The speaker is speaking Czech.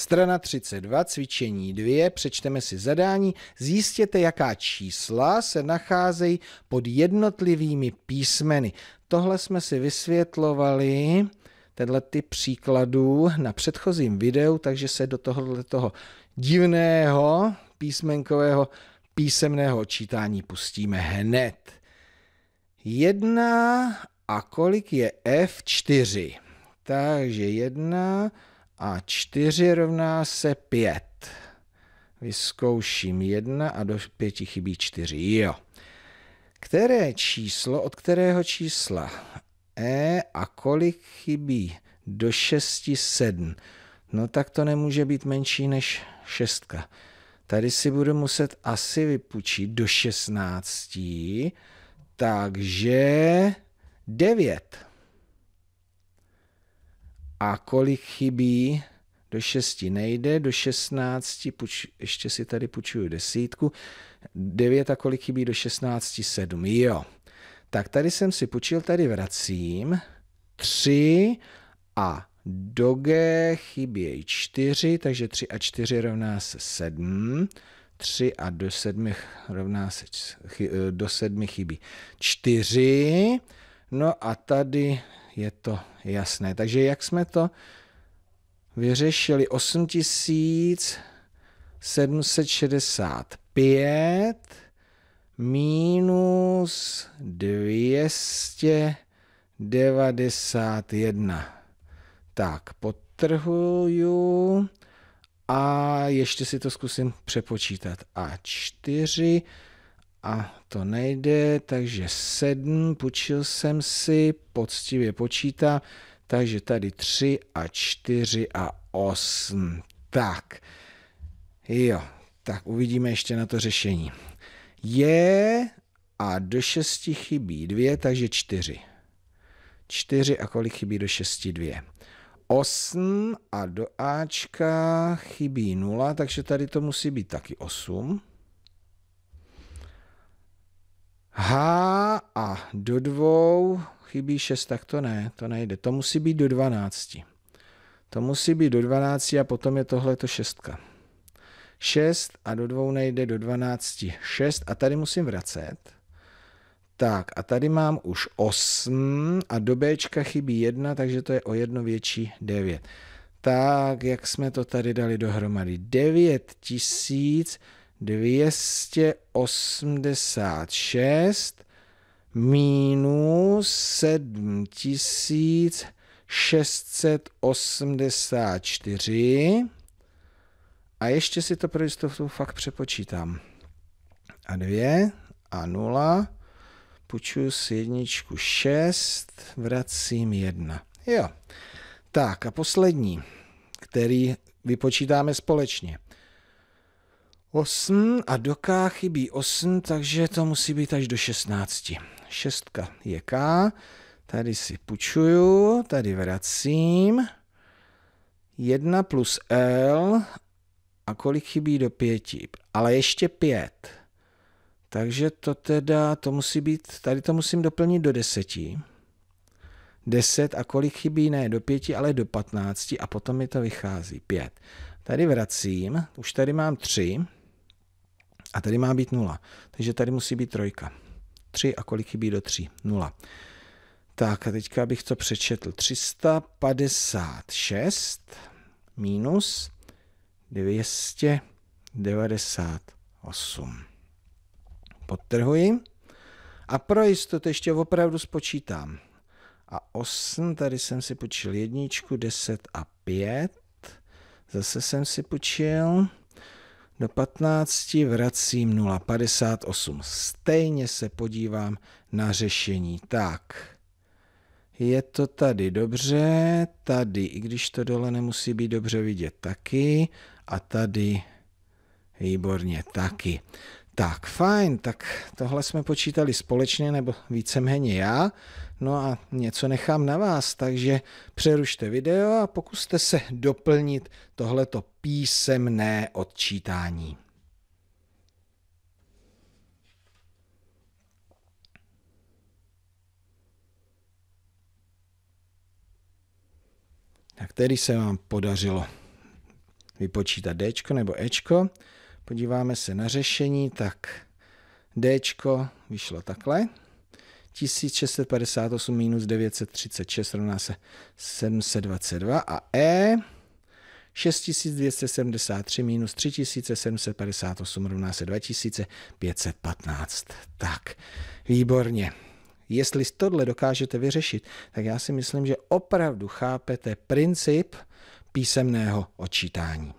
Strana 32, cvičení 2, přečteme si zadání, zjistěte, jaká čísla se nacházejí pod jednotlivými písmeny. Tohle jsme si vysvětlovali, tenhle typ příkladů na předchozím videu, takže se do tohohle toho divného písmenkového písemného čítání pustíme hned. Jedna a kolik je F4? Takže jedna, a 4 rovná se 5. Vyzkouším 1 a do 5 chybí 4. Jo. Které číslo od kterého čísla? E a kolik chybí? Do 6, 7. No tak to nemůže být menší než 6. Tady si budu muset asi vypučit do 16, takže 9 a kolik chybí, do 6 nejde, do 16, puč, ještě si tady půjčuju desítku, 9 a kolik chybí do 16, 7, jo. Tak tady jsem si půjčil, tady vracím, 3 a do G chybějí 4, takže 3 a 4 rovná se 7. 3 a do 7 rovná se, do 7 chybí 4. No a tady je to jasné. Takže jak jsme to vyřešili? 8765 minus 291. Tak, potrhuju a ještě si to zkusím přepočítat. A 4 a to nejde, takže 7, půjčil jsem si, poctivě počítá, takže tady 3 a 4 a 8. Tak, jo, tak uvidíme ještě na to řešení. Je a do 6 chybí 2, takže 4. 4 a kolik chybí do 6? 2. 8 a do Ačka chybí 0, takže tady to musí být taky 8. H a do dvou chybí 6, tak to ne, to nejde. To musí být do 12. To musí být do 12 a potom je tohle to 6 6 a do dvou nejde do 12. 6 a tady musím vracet. Tak a tady mám už 8 a do B chybí 1, takže to je o jedno větší 9. Tak, jak jsme to tady dali dohromady? 9 tisíc 286 minus 7684 a ještě si to pro jistotu fakt přepočítám. A dvě a nula, půjčuju si jedničku 6, vracím jedna. Jo. Tak a poslední, který vypočítáme společně. 8 a do K chybí 8, takže to musí být až do 16. Šestka je K, tady si pučuju, tady vracím. 1 plus L a kolik chybí do 5? Ale ještě 5. Takže to teda, to musí být, tady to musím doplnit do 10. 10 a kolik chybí? Ne do 5, ale do 15 a potom mi to vychází 5. Tady vracím, už tady mám 3 tady má být nula. Takže tady musí být trojka. 3 a kolik chybí do 3? 0. Tak a teďka bych to přečetl. 356 minus 298. Podtrhuji. A pro jistotu ještě opravdu spočítám. A 8, tady jsem si počil jedničku, 10 a 5. Zase jsem si počil do 15 vracím 0,58. Stejně se podívám na řešení. Tak, je to tady dobře, tady, i když to dole nemusí být dobře vidět taky, a tady výborně taky. Tak, fajn, tak tohle jsme počítali společně, nebo víceméně já. No a něco nechám na vás, takže přerušte video a pokuste se doplnit tohleto písemné odčítání. Tak tedy se vám podařilo vypočítat D nebo E Podíváme se na řešení, tak D vyšlo takhle. 1658 minus 936 rovná se 722 a E 6273 minus 3758 rovná se 2515. Tak, výborně. Jestli tohle dokážete vyřešit, tak já si myslím, že opravdu chápete princip písemného odčítání.